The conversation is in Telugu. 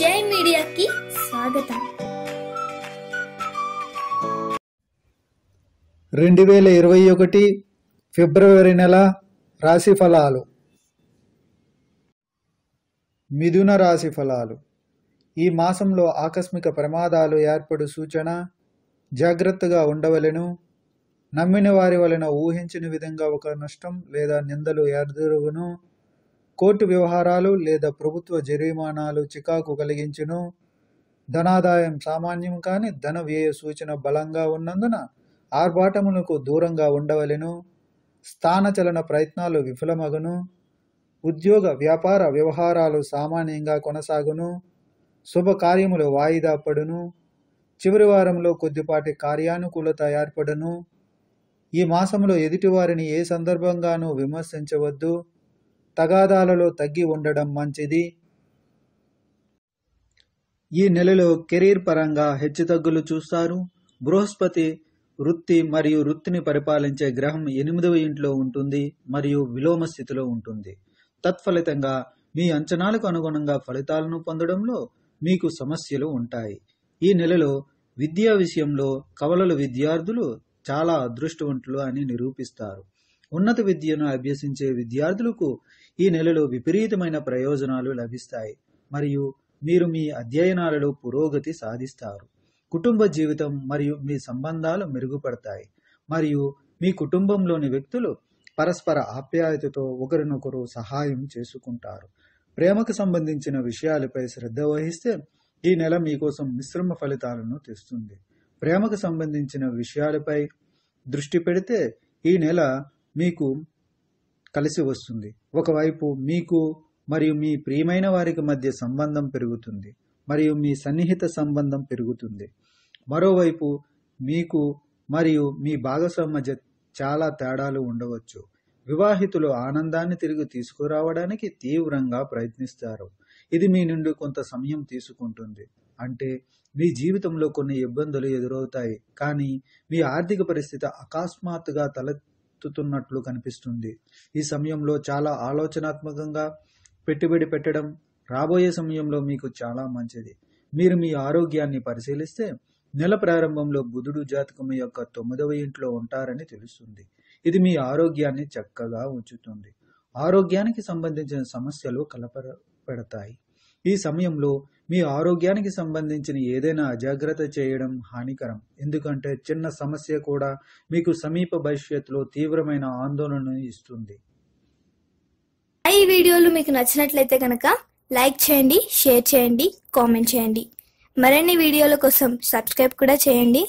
జై మీడియాకి స్వాగతం రెండు వేల ఇరవై ఒకటి ఫిబ్రవరి నెల రాశి ఫలాలు మిథున రాశి ఫలాలు ఈ మాసంలో ఆకస్మిక ప్రమాదాలు ఏర్పడు సూచన జాగ్రత్తగా ఉండవలెను నమ్మిన వారి వలన ఊహించిన విధంగా ఒక నష్టం లేదా నిందలు ఎదురుగును కోర్టు వ్యవహారాలు లేదా ప్రభుత్వ జరిమానాలు చికాకు కలిగించును ధనాదాయం సామాన్యం కానీ ధన వ్యయ సూచన బలంగా ఉన్నందున ఆర్భాటములకు దూరంగా ఉండవలెను స్థానచలన ప్రయత్నాలు విఫలమగును ఉద్యోగ వ్యాపార వ్యవహారాలు సామాన్యంగా కొనసాగును శుభకార్యములు వాయిదా పడును చివరి వారంలో కొద్దిపాటి కార్యానుకూలత ఏర్పడును ఈ మాసంలో ఎదుటివారిని ఏ సందర్భంగానూ విమర్శించవద్దు తగాదాలలో తగ్గి ఉండడం మంచిది ఈ నెలలో కెరీర్ పరంగా హెచ్చుతగ్గులు చూస్తారు బృహస్పతి వృత్తి మరియు వృత్తిని పరిపాలించే గ్రహం ఎనిమిదవ ఇంట్లో ఉంటుంది మరియు విలోమ స్థితిలో ఉంటుంది తత్ఫలితంగా మీ అంచనాలకు అనుగుణంగా ఫలితాలను పొందడంలో మీకు సమస్యలు ఉంటాయి ఈ నెలలో విద్యా విషయంలో కవలలు విద్యార్థులు చాలా అదృష్టవంతులు అని నిరూపిస్తారు ఉన్నత విద్యను అభ్యసించే విద్యార్థులకు ఈ నెలలో విపరీతమైన ప్రయోజనాలు లభిస్తాయి మరియు మీరు మీ అధ్యయనాలలో పురోగతి సాధిస్తారు కుటుంబ జీవితం మరియు మీ సంబంధాలు మెరుగుపడతాయి మరియు మీ కుటుంబంలోని వ్యక్తులు పరస్పర ఆప్యాయతతో ఒకరినొకరు సహాయం చేసుకుంటారు ప్రేమకు సంబంధించిన విషయాలపై శ్రద్ధ వహిస్తే ఈ నెల మీకోసం మిశ్రమ ఫలితాలను తెస్తుంది ప్రేమకు సంబంధించిన విషయాలపై దృష్టి పెడితే ఈ నెల మీకు కలిసి వస్తుంది ఒకవైపు మీకు మరియు మీ ప్రియమైన వారికి మధ్య సంబంధం పెరుగుతుంది మరియు మీ సన్నిహిత సంబంధం పెరుగుతుంది మరోవైపు మీకు మరియు మీ భాగస్వామి మధ్య చాలా తేడాలు ఉండవచ్చు వివాహితులు ఆనందాన్ని తిరిగి తీసుకురావడానికి తీవ్రంగా ప్రయత్నిస్తారు ఇది మీ నుండి కొంత సమయం తీసుకుంటుంది అంటే మీ జీవితంలో కొన్ని ఇబ్బందులు ఎదురవుతాయి కానీ మీ ఆర్థిక పరిస్థితి అకస్మాత్తుగా తల ఎత్తుతున్నట్లు కనిపిస్తుంది ఈ సమయంలో చాలా ఆలోచనాత్మకంగా పెట్టుబడి పెట్టడం రాబోయే సమయంలో మీకు చాలా మంచిది మీరు మీ ఆరోగ్యాన్ని పరిశీలిస్తే నెల ప్రారంభంలో బుధుడు జాతకం యొక్క తొమ్మిదవ ఇంట్లో ఉంటారని తెలుస్తుంది ఇది మీ ఆరోగ్యాన్ని చక్కగా ఉంచుతుంది ఆరోగ్యానికి సంబంధించిన సమస్యలు కలప పెడతాయి ఈ సమయంలో మీ ఆరోగ్యానికి సంబంధించిన ఏదైనా అజాగ్రత్త చేయడం హానికరం ఎందుకంటే చిన్న సమస్య కూడా మీకు సమీప భవిష్యత్తులో తీవ్రమైన ఆందోళనను ఇస్తుంది ఈ వీడియోలు మీకు నచ్చినట్లయితే కనుక లైక్ చేయండి షేర్ చేయండి కామెంట్ చేయండి మరిన్ని వీడియోల కోసం సబ్స్క్రైబ్ కూడా చేయండి